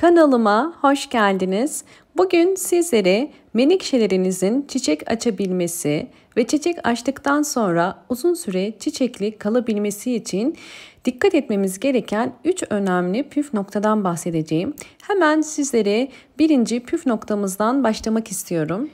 Kanalıma hoş geldiniz. Bugün sizlere menekşelerinizin çiçek açabilmesi ve çiçek açtıktan sonra uzun süre çiçekli kalabilmesi için dikkat etmemiz gereken 3 önemli püf noktadan bahsedeceğim. Hemen sizlere birinci püf noktamızdan başlamak istiyorum.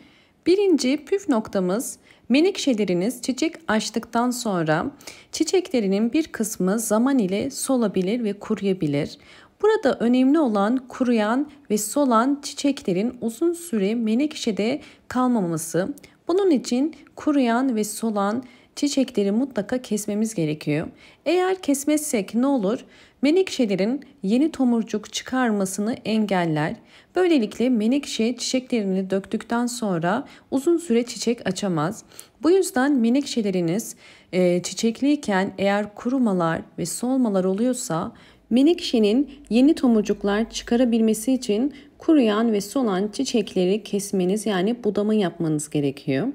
Birinci püf noktamız menekşeleriniz çiçek açtıktan sonra çiçeklerinin bir kısmı zaman ile solabilir ve kuruyabilir. Burada önemli olan kuruyan ve solan çiçeklerin uzun süre menekşede kalmaması. Bunun için kuruyan ve solan çiçekleri mutlaka kesmemiz gerekiyor. Eğer kesmezsek ne olur? Menekşelerin yeni tomurcuk çıkarmasını engeller. Böylelikle menekşe çiçeklerini döktükten sonra uzun süre çiçek açamaz. Bu yüzden menekşeleriniz çiçekliyken eğer kurumalar ve solmalar oluyorsa Menekşenin yeni tomurcuklar çıkarabilmesi için kuruyan ve solan çiçekleri kesmeniz yani budama yapmanız gerekiyor.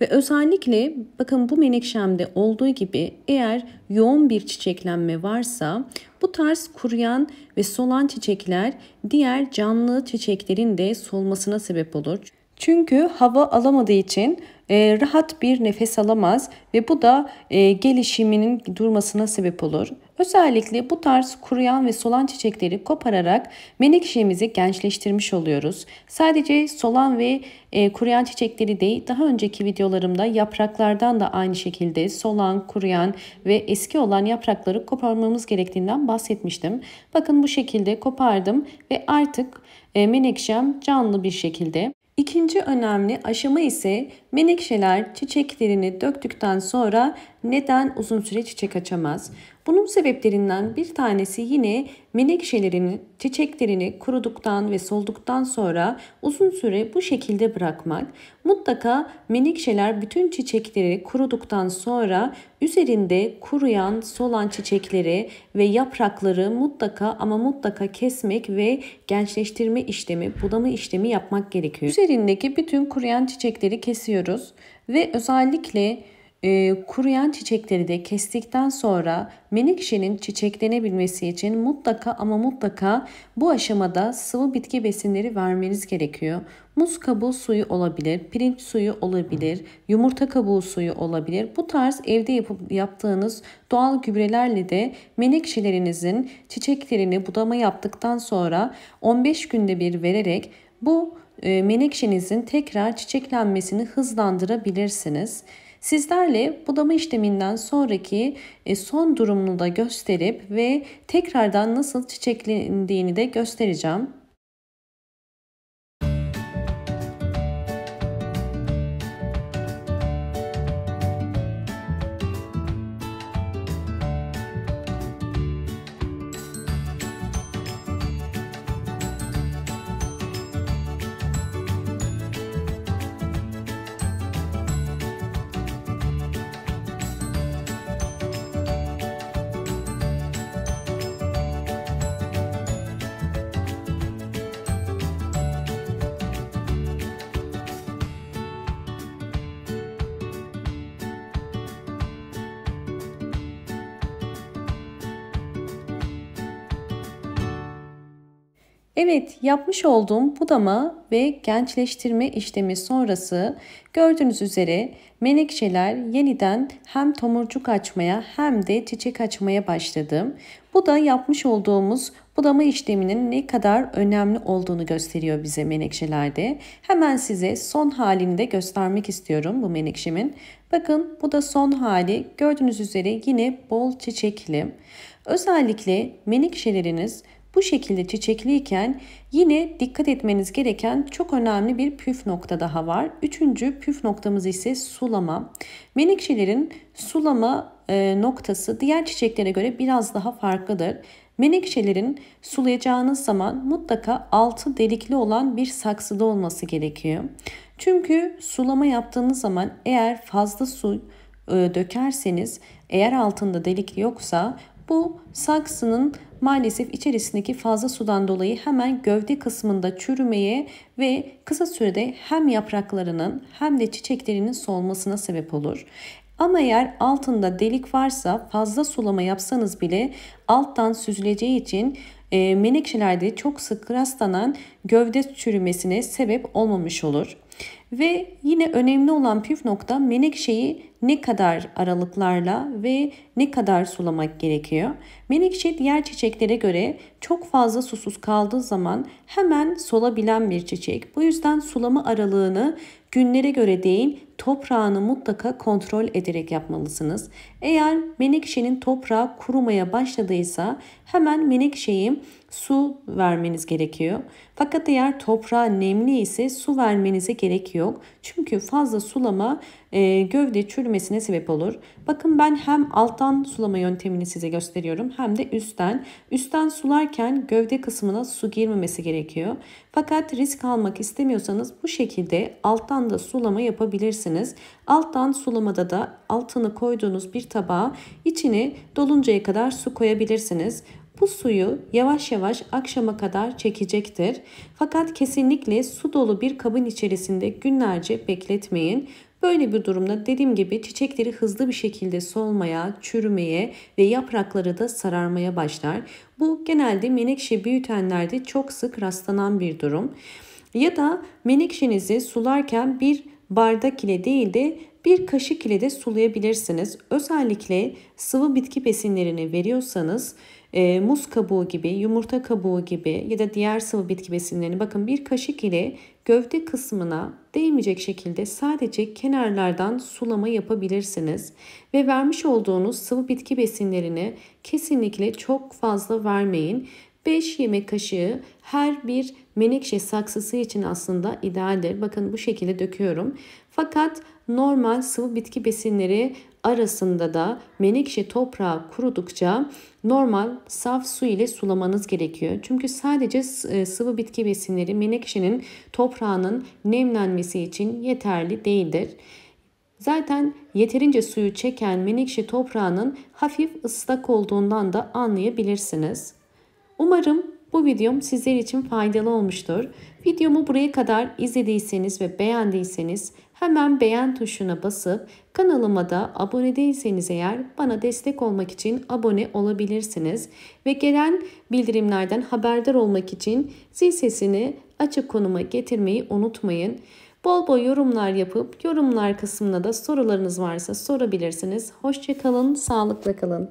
Ve özellikle bakın bu menekşemde olduğu gibi eğer yoğun bir çiçeklenme varsa bu tarz kuruyan ve solan çiçekler diğer canlı çiçeklerin de solmasına sebep olur. Çünkü hava alamadığı için e, rahat bir nefes alamaz ve bu da e, gelişiminin durmasına sebep olur. Özellikle bu tarz kuruyan ve solan çiçekleri kopararak menekşemizi gençleştirmiş oluyoruz. Sadece solan ve e, kuruyan çiçekleri değil daha önceki videolarımda yapraklardan da aynı şekilde solan, kuruyan ve eski olan yaprakları koparmamız gerektiğinden bahsetmiştim. Bakın bu şekilde kopardım ve artık e, menekşem canlı bir şekilde. İkinci önemli aşama ise menekşeler çiçeklerini döktükten sonra neden uzun süre çiçek açamaz? Bunun sebeplerinden bir tanesi yine menekşelerin çiçeklerini kuruduktan ve solduktan sonra uzun süre bu şekilde bırakmak. Mutlaka menekşeler bütün çiçekleri kuruduktan sonra üzerinde kuruyan, solan çiçekleri ve yaprakları mutlaka ama mutlaka kesmek ve gençleştirme işlemi, budama işlemi yapmak gerekiyor. Üzerindeki bütün kuruyan çiçekleri kesiyoruz ve özellikle e, kuruyan çiçekleri de kestikten sonra menekşenin çiçeklenebilmesi için mutlaka ama mutlaka bu aşamada sıvı bitki besinleri vermeniz gerekiyor. Muz kabuğu suyu olabilir, pirinç suyu olabilir, yumurta kabuğu suyu olabilir. Bu tarz evde yapıp yaptığınız doğal gübrelerle de menekşelerinizin çiçeklerini budama yaptıktan sonra 15 günde bir vererek bu e, menekşenizin tekrar çiçeklenmesini hızlandırabilirsiniz. Sizlerle budama işleminden sonraki e, son durumunu da gösterip ve tekrardan nasıl çiçeklendiğini de göstereceğim. Evet yapmış olduğum budama ve gençleştirme işlemi sonrası gördüğünüz üzere menekşeler yeniden hem tomurcuk açmaya hem de çiçek açmaya başladı. Bu da yapmış olduğumuz budama işleminin ne kadar önemli olduğunu gösteriyor bize menekşelerde. Hemen size son halini de göstermek istiyorum bu menekşemin. Bakın bu da son hali gördüğünüz üzere yine bol çiçekli. Özellikle menekşeleriniz bu şekilde çiçekliyken yine dikkat etmeniz gereken çok önemli bir püf nokta daha var. Üçüncü püf noktamız ise sulama. Menekşelerin sulama e, noktası diğer çiçeklere göre biraz daha farklıdır. Menekşelerin sulayacağınız zaman mutlaka altı delikli olan bir saksıda olması gerekiyor. Çünkü sulama yaptığınız zaman eğer fazla su e, dökerseniz eğer altında delik yoksa bu saksının maalesef içerisindeki fazla sudan dolayı hemen gövde kısmında çürümeye ve kısa sürede hem yapraklarının hem de çiçeklerinin solmasına sebep olur. Ama eğer altında delik varsa fazla sulama yapsanız bile alttan süzüleceği için e, menekşelerde çok sık rastlanan gövde çürümesine sebep olmamış olur. Ve yine önemli olan püf nokta menekşeyi ne kadar aralıklarla ve ne kadar sulamak gerekiyor. Menekşe diğer çiçeklere göre çok fazla susuz kaldığı zaman hemen solabilen bir çiçek. Bu yüzden sulama aralığını günlere göre değil toprağını mutlaka kontrol ederek yapmalısınız. Eğer menekşenin toprağı kurumaya başladıysa hemen menekşeyi su vermeniz gerekiyor. Fakat eğer toprağa nemli ise su vermenize gerek yok. Çünkü fazla sulama e, gövde çürümesine sebep olur. Bakın ben hem alttan sulama yöntemini size gösteriyorum hem de üstten. Üstten sularken gövde kısmına su girmemesi gerekiyor. Fakat risk almak istemiyorsanız bu şekilde alttan da sulama yapabilirsiniz. Alttan sulamada da altını koyduğunuz bir tabağa içine doluncaya kadar su koyabilirsiniz. Bu suyu yavaş yavaş akşama kadar çekecektir. Fakat kesinlikle su dolu bir kabın içerisinde günlerce bekletmeyin. Böyle bir durumda dediğim gibi çiçekleri hızlı bir şekilde solmaya, çürümeye ve yaprakları da sararmaya başlar. Bu genelde menekşe büyütenlerde çok sık rastlanan bir durum. Ya da menekşenizi sularken bir bardak ile değil de bir kaşık ile de sulayabilirsiniz. Özellikle sıvı bitki besinlerini veriyorsanız e, muz kabuğu gibi, yumurta kabuğu gibi ya da diğer sıvı bitki besinlerini bakın bir kaşık ile gövde kısmına değmeyecek şekilde sadece kenarlardan sulama yapabilirsiniz. Ve vermiş olduğunuz sıvı bitki besinlerini kesinlikle çok fazla vermeyin. 5 yemek kaşığı her bir menekşe saksısı için aslında idealdir. Bakın bu şekilde döküyorum. Fakat Normal sıvı bitki besinleri arasında da menekşe toprağı kurudukça normal saf su ile sulamanız gerekiyor. Çünkü sadece e, sıvı bitki besinleri menekşenin toprağının nemlenmesi için yeterli değildir. Zaten yeterince suyu çeken menekşe toprağının hafif ıslak olduğundan da anlayabilirsiniz. Umarım bu videom sizler için faydalı olmuştur. Videomu buraya kadar izlediyseniz ve beğendiyseniz Hemen beğen tuşuna basıp kanalıma da abone değilseniz eğer bana destek olmak için abone olabilirsiniz. Ve gelen bildirimlerden haberdar olmak için zil sesini açık konuma getirmeyi unutmayın. Bol bol yorumlar yapıp yorumlar kısmına da sorularınız varsa sorabilirsiniz. Hoşçakalın, sağlıkla kalın.